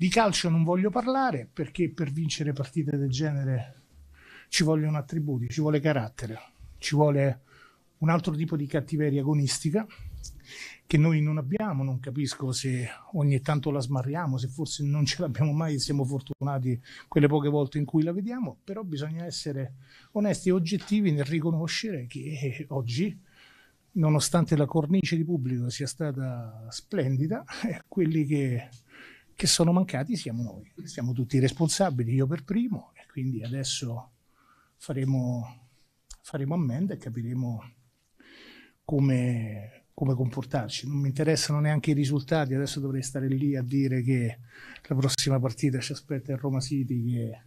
Di calcio non voglio parlare perché per vincere partite del genere ci vogliono attributi, ci vuole carattere, ci vuole un altro tipo di cattiveria agonistica che noi non abbiamo, non capisco se ogni tanto la smarriamo, se forse non ce l'abbiamo mai, siamo fortunati quelle poche volte in cui la vediamo, però bisogna essere onesti e oggettivi nel riconoscere che eh, oggi, nonostante la cornice di pubblico sia stata splendida, eh, quelli che che sono mancati siamo noi. Siamo tutti responsabili, io per primo, e quindi adesso faremo, faremo ammenda e capiremo come, come comportarci. Non mi interessano neanche i risultati, adesso dovrei stare lì a dire che la prossima partita ci aspetta il Roma City che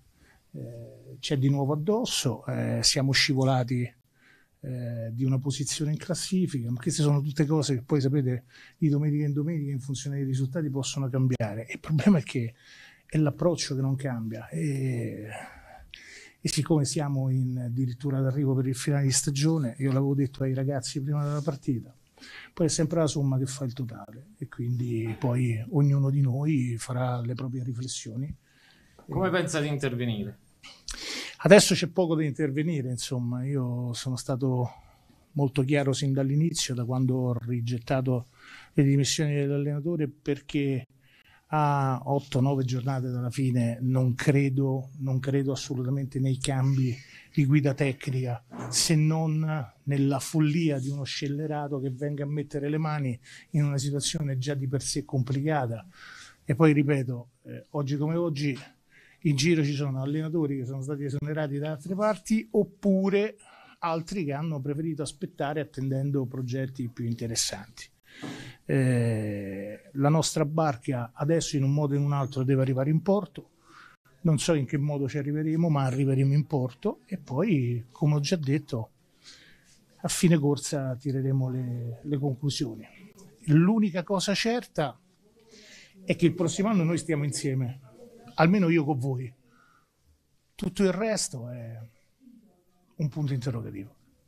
eh, c'è di nuovo addosso, eh, siamo scivolati eh, di una posizione in classifica, ma queste sono tutte cose che poi sapete di domenica in domenica in funzione dei risultati possono cambiare. Il problema è che è l'approccio che non cambia e, e siccome siamo in, addirittura d'arrivo per il finale di stagione, io l'avevo detto ai ragazzi prima della partita, poi è sempre la somma che fa il totale e quindi poi ognuno di noi farà le proprie riflessioni. Come e... pensa di intervenire? Adesso c'è poco da intervenire, insomma, io sono stato molto chiaro sin dall'inizio, da quando ho rigettato le dimissioni dell'allenatore, perché a 8-9 giornate dalla fine non credo, non credo assolutamente nei cambi di guida tecnica, se non nella follia di uno scellerato che venga a mettere le mani in una situazione già di per sé complicata. E poi ripeto, eh, oggi come oggi in giro ci sono allenatori che sono stati esonerati da altre parti oppure altri che hanno preferito aspettare attendendo progetti più interessanti. Eh, la nostra barca adesso in un modo o in un altro deve arrivare in porto, non so in che modo ci arriveremo, ma arriveremo in porto e poi, come ho già detto, a fine corsa tireremo le, le conclusioni. L'unica cosa certa è che il prossimo anno noi stiamo insieme almeno io con voi. Tutto il resto è un punto interrogativo.